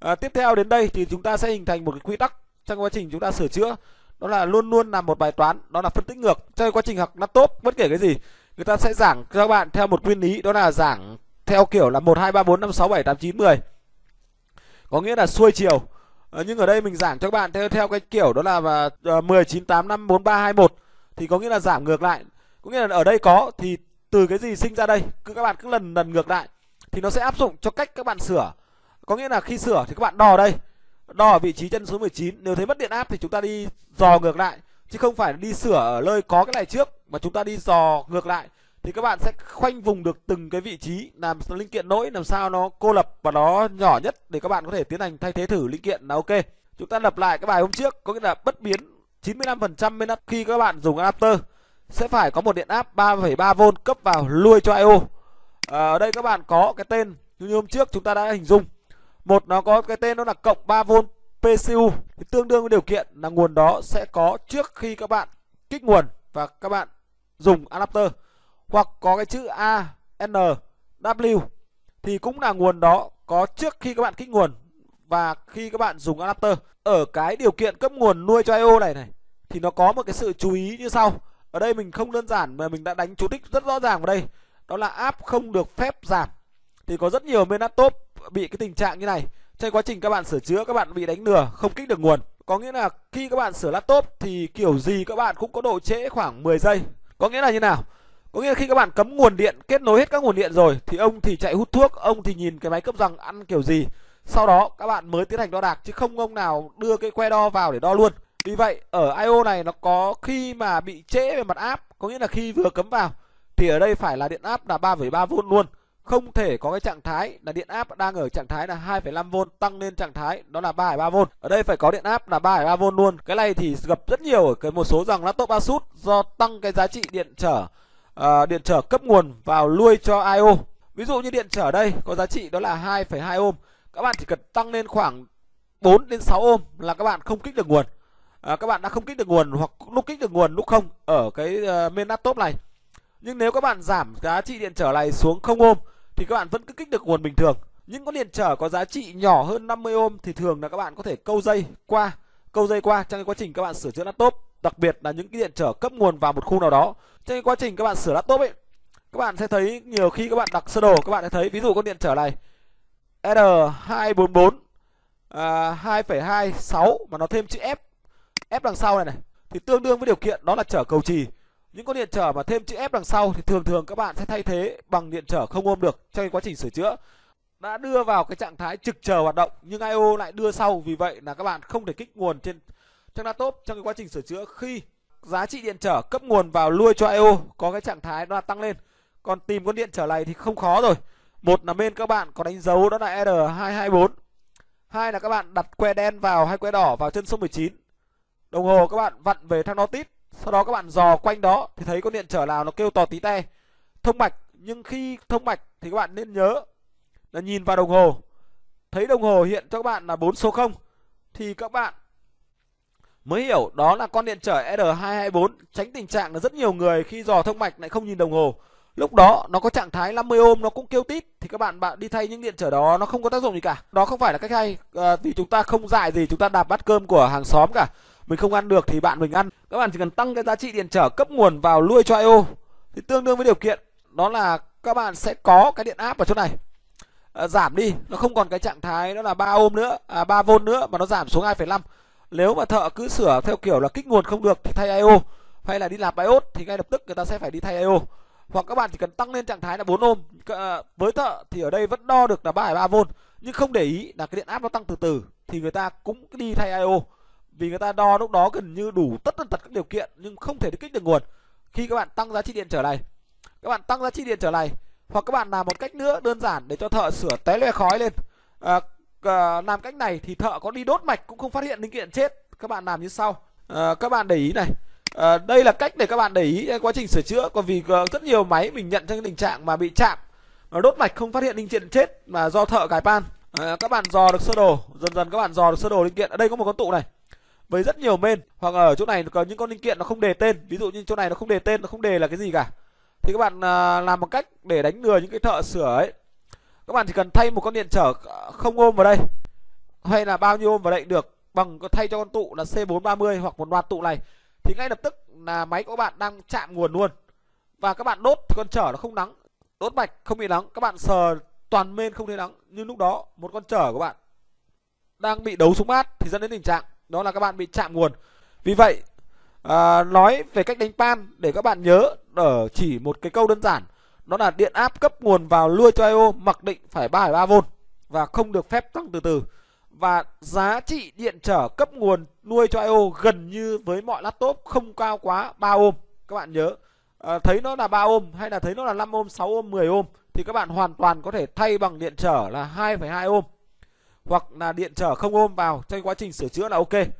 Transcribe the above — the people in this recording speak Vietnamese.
à, tiếp theo đến đây thì chúng ta sẽ hình thành một cái quy tắc trong quá trình chúng ta sửa chữa đó là luôn luôn làm một bài toán đó là phân tích ngược trong quá trình học laptop bất kể cái gì người ta sẽ giảng cho các bạn theo một nguyên lý đó là giảng theo kiểu là một hai ba bốn năm sáu bảy tám chín mười có nghĩa là xuôi chiều à, nhưng ở đây mình giảng cho các bạn theo theo cái kiểu đó là à, ờ, mười chín tám năm bốn ba hai một thì có nghĩa là giảm ngược lại có nghĩa là ở đây có thì từ cái gì sinh ra đây cứ các bạn cứ lần lần ngược lại thì nó sẽ áp dụng cho cách các bạn sửa có nghĩa là khi sửa thì các bạn đo ở đây. Đo ở vị trí chân số 19, nếu thấy mất điện áp thì chúng ta đi dò ngược lại chứ không phải đi sửa ở nơi có cái này trước mà chúng ta đi dò ngược lại thì các bạn sẽ khoanh vùng được từng cái vị trí làm linh kiện lỗi làm sao nó cô lập và nó nhỏ nhất để các bạn có thể tiến hành thay thế thử linh kiện là ok. Chúng ta lập lại cái bài hôm trước có nghĩa là bất biến 95% bên áp khi các bạn dùng adapter sẽ phải có một điện áp 3,3V cấp vào lui cho IO. À, ờ, ở đây các bạn có cái tên như hôm trước chúng ta đã hình dung một nó có cái tên đó là cộng 3V PCU thì tương đương với điều kiện là nguồn đó sẽ có trước khi các bạn kích nguồn và các bạn dùng adapter hoặc có cái chữ A N W thì cũng là nguồn đó có trước khi các bạn kích nguồn và khi các bạn dùng adapter ở cái điều kiện cấp nguồn nuôi cho IO này này thì nó có một cái sự chú ý như sau ở đây mình không đơn giản mà mình đã đánh chú thích rất rõ ràng vào đây đó là áp không được phép giảm thì có rất nhiều bên laptop bị cái tình trạng như này trong quá trình các bạn sửa chữa các bạn bị đánh lừa không kích được nguồn có nghĩa là khi các bạn sửa laptop thì kiểu gì các bạn cũng có độ trễ khoảng 10 giây có nghĩa là như nào có nghĩa là khi các bạn cấm nguồn điện kết nối hết các nguồn điện rồi thì ông thì chạy hút thuốc ông thì nhìn cái máy cấp rằng ăn kiểu gì sau đó các bạn mới tiến hành đo đạc chứ không ông nào đưa cái que đo vào để đo luôn vì vậy ở IO này nó có khi mà bị trễ về mặt áp có nghĩa là khi vừa cấm vào thì ở đây phải là điện áp là 3,3V luôn không thể có cái trạng thái là điện áp đang ở trạng thái là 2,5V tăng lên trạng thái đó là 3,3V. Ở đây phải có điện áp là 3,3V luôn. Cái này thì gặp rất nhiều ở cái một số dòng laptop Asus do tăng cái giá trị điện trở uh, điện trở cấp nguồn vào lui cho IO. Ví dụ như điện trở đây có giá trị đó là 2,2 ohm. Các bạn chỉ cần tăng lên khoảng 4 đến 6 ohm là các bạn không kích được nguồn. À, các bạn đã không kích được nguồn hoặc lúc kích được nguồn lúc không ở cái uh, main laptop này. Nhưng nếu các bạn giảm giá trị điện trở này xuống không ohm thì các bạn vẫn cứ kích được nguồn bình thường. Những con điện trở có giá trị nhỏ hơn 50 ohm thì thường là các bạn có thể câu dây qua, câu dây qua trong cái quá trình các bạn sửa chữa laptop, đặc biệt là những cái điện trở cấp nguồn vào một khu nào đó. Trong cái quá trình các bạn sửa laptop ấy, các bạn sẽ thấy nhiều khi các bạn đặt sơ đồ các bạn sẽ thấy ví dụ con điện trở này R244 à, 2,26 mà nó thêm chữ F F đằng sau này này thì tương đương với điều kiện đó là trở cầu trì những con điện trở mà thêm chữ F đằng sau thì thường thường các bạn sẽ thay thế bằng điện trở không ôm được trong quá trình sửa chữa. Đã đưa vào cái trạng thái trực chờ hoạt động nhưng IO lại đưa sau vì vậy là các bạn không thể kích nguồn trên trong laptop trong cái quá trình sửa chữa khi giá trị điện trở cấp nguồn vào lui cho IO có cái trạng thái nó tăng lên. Còn tìm con điện trở này thì không khó rồi. Một là bên các bạn có đánh dấu đó là R224. Hai là các bạn đặt que đen vào hay que đỏ vào chân số 19. Đồng hồ các bạn vặn về thang Nortis sau đó các bạn dò quanh đó thì thấy con điện trở nào nó kêu tò tí te thông mạch nhưng khi thông mạch thì các bạn nên nhớ là nhìn vào đồng hồ thấy đồng hồ hiện cho các bạn là bốn số 0 thì các bạn mới hiểu đó là con điện trở R224 tránh tình trạng là rất nhiều người khi dò thông mạch lại không nhìn đồng hồ lúc đó nó có trạng thái 50 ôm nó cũng kêu tít thì các bạn bạn đi thay những điện trở đó nó không có tác dụng gì cả đó không phải là cách hay à, vì chúng ta không dại gì chúng ta đạp bát cơm của hàng xóm cả mình không ăn được thì bạn mình ăn các bạn chỉ cần tăng cái giá trị điện trở cấp nguồn vào nuôi cho IO thì tương đương với điều kiện đó là các bạn sẽ có cái điện áp ở chỗ này à, giảm đi nó không còn cái trạng thái đó là 3 ôm nữa à 3 v nữa mà nó giảm xuống 2,5 nếu mà thợ cứ sửa theo kiểu là kích nguồn không được thì thay IO hay là đi lạp iốt thì ngay lập tức người ta sẽ phải đi thay IO hoặc các bạn chỉ cần tăng lên trạng thái là 4 ôm à, với thợ thì ở đây vẫn đo được là ba ba v nhưng không để ý là cái điện áp nó tăng từ từ thì người ta cũng đi thay IO vì người ta đo lúc đó gần như đủ tất tần tật các điều kiện nhưng không thể kích được nguồn khi các bạn tăng giá trị điện trở này các bạn tăng giá trị điện trở này hoặc các bạn làm một cách nữa đơn giản để cho thợ sửa té loe khói lên à, à, làm cách này thì thợ có đi đốt mạch cũng không phát hiện linh kiện chết các bạn làm như sau à, các bạn để ý này à, đây là cách để các bạn để ý quá trình sửa chữa còn vì à, rất nhiều máy mình nhận trong tình trạng mà bị chạm nó đốt mạch không phát hiện linh kiện chết mà do thợ cài pan à, các bạn dò được sơ đồ dần dần các bạn dò được sơ đồ linh kiện ở đây có một con tụ này với rất nhiều main hoặc ở chỗ này có những con linh kiện nó không đề tên ví dụ như chỗ này nó không đề tên nó không đề là cái gì cả thì các bạn à, làm một cách để đánh lừa những cái thợ sửa ấy các bạn chỉ cần thay một con điện trở không ôm vào đây hay là bao nhiêu ôm vào đây được bằng thay cho con tụ là C430 hoặc một loạt tụ này thì ngay lập tức là máy của các bạn đang chạm nguồn luôn và các bạn đốt thì con trở nó không nắng đốt bạch không bị nắng các bạn sờ toàn men không thấy nắng nhưng lúc đó một con trở của bạn đang bị đấu súng mát thì dẫn đến tình trạng đó là các bạn bị chạm nguồn vì vậy à, nói về cách đánh pan để các bạn nhớ ở chỉ một cái câu đơn giản đó là điện áp cấp nguồn vào lui cho IO mặc định phải 3,3V và không được phép tăng từ từ và giá trị điện trở cấp nguồn nuôi cho IO gần như với mọi laptop không cao quá 3 ohm. các bạn nhớ à, thấy nó là 3 ohm hay là thấy nó là 5 ohm, 6 ohm, 10 ohm thì các bạn hoàn toàn có thể thay bằng điện trở là 2,2 ohm hoặc là điện trở không ôm vào trong quá trình sửa chữa là ok